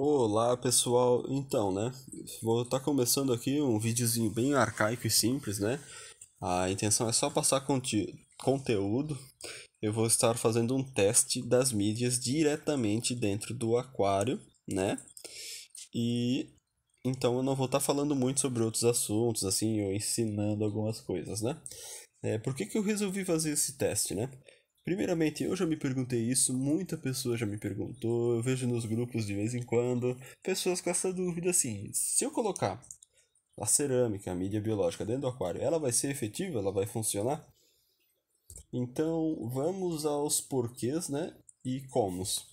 Olá pessoal, então né, vou estar tá começando aqui um videozinho bem arcaico e simples né, a intenção é só passar conteúdo, eu vou estar fazendo um teste das mídias diretamente dentro do aquário né, e então eu não vou estar tá falando muito sobre outros assuntos assim, ou ensinando algumas coisas né. É, por que, que eu resolvi fazer esse teste né? Primeiramente, eu já me perguntei isso, muita pessoa já me perguntou, eu vejo nos grupos de vez em quando, pessoas com essa dúvida assim, se eu colocar a cerâmica, a mídia biológica dentro do aquário, ela vai ser efetiva? Ela vai funcionar? Então, vamos aos porquês, né? E comos.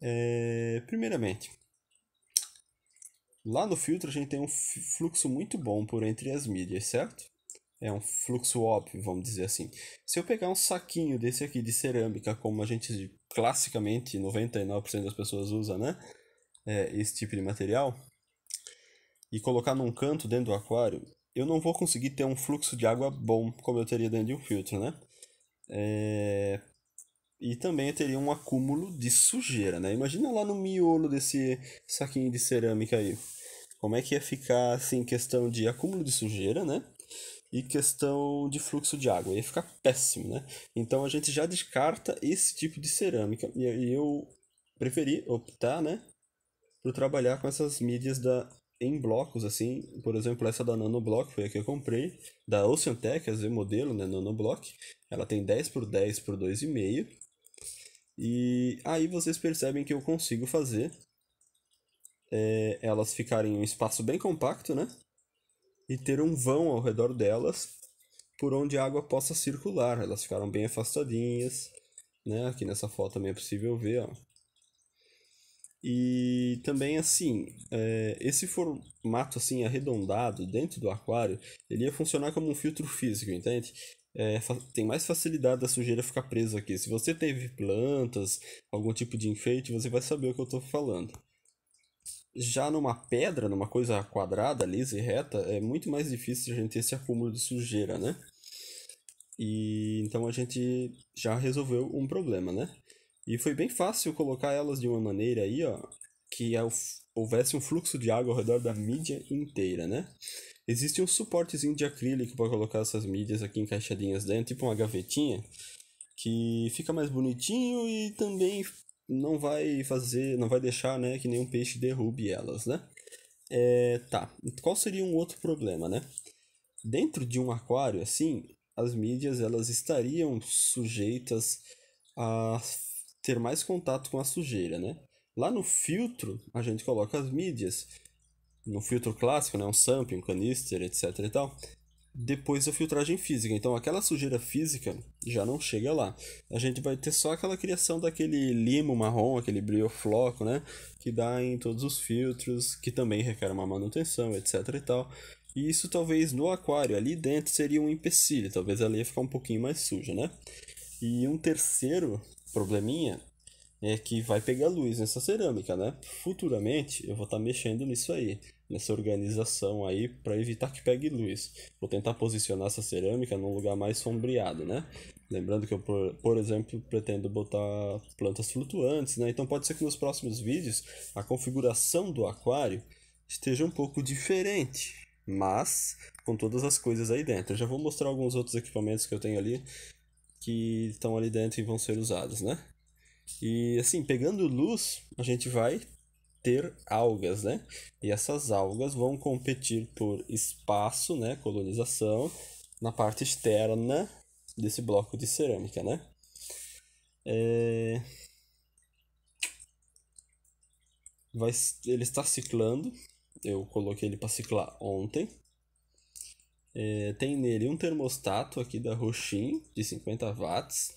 É, primeiramente, lá no filtro a gente tem um fluxo muito bom por entre as mídias, certo? É um fluxo óbvio, vamos dizer assim. Se eu pegar um saquinho desse aqui de cerâmica, como a gente classicamente 99% das pessoas usa, né? É, esse tipo de material, e colocar num canto dentro do aquário, eu não vou conseguir ter um fluxo de água bom como eu teria dentro de um filtro, né? É... E também eu teria um acúmulo de sujeira, né? Imagina lá no miolo desse saquinho de cerâmica aí. Como é que ia ficar, assim, questão de acúmulo de sujeira, né? e questão de fluxo de água. Ia ficar péssimo, né? Então a gente já descarta esse tipo de cerâmica. E eu preferi optar, né? Por trabalhar com essas mídias da em blocos, assim, por exemplo, essa da Nanoblock foi a que eu comprei, da Ocean Tech, a modelo, né, Nanoblock, ela tem 10 por 10 por 2,5, e aí vocês percebem que eu consigo fazer é, elas ficarem em um espaço bem compacto, né, e ter um vão ao redor delas por onde a água possa circular. Elas ficaram bem afastadinhas, né? Aqui nessa foto também é possível ver, ó. E também assim, é, esse formato assim arredondado dentro do aquário, ele ia funcionar como um filtro físico, entende? É, tem mais facilidade da sujeira ficar presa aqui. Se você teve plantas, algum tipo de enfeite, você vai saber o que eu estou falando. Já numa pedra, numa coisa quadrada, lisa e reta, é muito mais difícil a gente ter esse acúmulo de sujeira, né? E então a gente já resolveu um problema, né? E foi bem fácil colocar elas de uma maneira aí, ó, que é houvesse um fluxo de água ao redor da mídia inteira, né? Existe um suportezinho de acrílico para colocar essas mídias aqui encaixadinhas dentro, tipo uma gavetinha, que fica mais bonitinho e também não vai fazer, não vai deixar, né, que nenhum peixe derrube elas, né? É, tá. Qual seria um outro problema, né? Dentro de um aquário, assim, as mídias elas estariam sujeitas a ter mais contato com a sujeira, né? Lá no filtro a gente coloca as mídias, no filtro clássico, né, um SAMP, um canister, etc e tal depois da filtragem física. Então aquela sujeira física já não chega lá. A gente vai ter só aquela criação daquele limo marrom, aquele briofloco, né? Que dá em todos os filtros, que também requer uma manutenção, etc e tal. E isso talvez no aquário, ali dentro, seria um empecilho. Talvez ela ia ficar um pouquinho mais suja, né? E um terceiro probleminha é que vai pegar luz nessa cerâmica, né? Futuramente eu vou estar tá mexendo nisso aí nessa organização aí para evitar que pegue luz. Vou tentar posicionar essa cerâmica num lugar mais sombreado, né? Lembrando que eu, por, por, exemplo, pretendo botar plantas flutuantes, né? Então pode ser que nos próximos vídeos a configuração do aquário esteja um pouco diferente, mas com todas as coisas aí dentro. Eu já vou mostrar alguns outros equipamentos que eu tenho ali que estão ali dentro e vão ser usados, né? E assim, pegando luz, a gente vai ter algas, né? E essas algas vão competir por espaço, né, colonização, na parte externa desse bloco de cerâmica, né? É... Vai, ele está ciclando, eu coloquei ele para ciclar ontem. É, tem nele um termostato aqui da Roxin de 50 watts,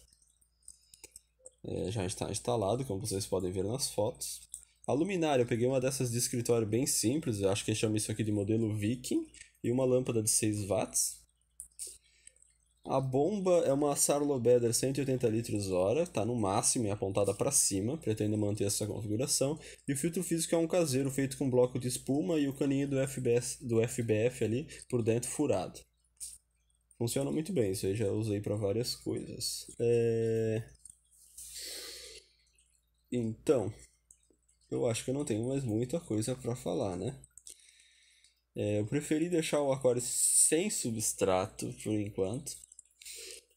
é, já está instalado, como vocês podem ver nas fotos. A luminária, eu peguei uma dessas de escritório bem simples, acho que chama isso aqui de modelo Viking, e uma lâmpada de 6 watts. A bomba é uma Sarlobeder 180 litros hora, tá no máximo e apontada para cima, pretendo manter essa configuração. E o filtro físico é um caseiro feito com bloco de espuma e o caninho do, FBS, do FBF ali por dentro furado. Funciona muito bem, isso aí já usei para várias coisas. É... Então, eu acho que eu não tenho mais muita coisa para falar, né? É, eu preferi deixar o aquário sem substrato por enquanto.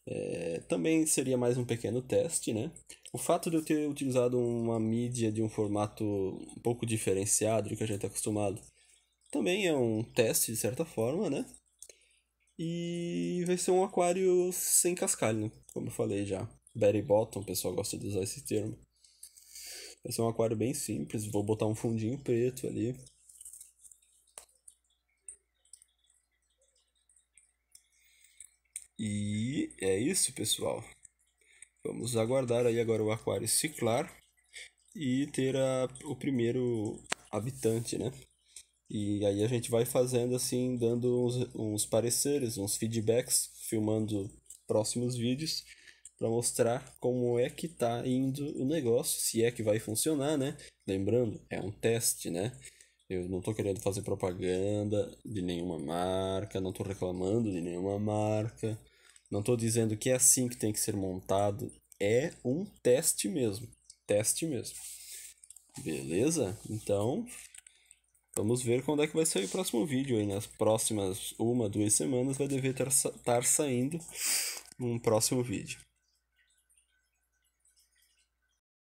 É, também seria mais um pequeno teste, né? O fato de eu ter utilizado uma mídia de um formato um pouco diferenciado do que a gente está é acostumado também é um teste, de certa forma, né? E vai ser um aquário sem cascalho, como eu falei já. Berry bottom, o pessoal gosta de usar esse termo. Vai ser um aquário bem simples, vou botar um fundinho preto ali. E é isso, pessoal. Vamos aguardar aí agora o aquário ciclar e ter a, o primeiro habitante, né? E aí a gente vai fazendo assim, dando uns, uns pareceres, uns feedbacks, filmando próximos vídeos para mostrar como é que tá indo o negócio, se é que vai funcionar, né? Lembrando, é um teste, né? Eu não tô querendo fazer propaganda de nenhuma marca, não tô reclamando de nenhuma marca, não tô dizendo que é assim que tem que ser montado, é um teste mesmo, teste mesmo. Beleza? Então, Vamos ver quando é que vai sair o próximo vídeo. Aí nas próximas uma, duas semanas vai dever estar saindo um próximo vídeo.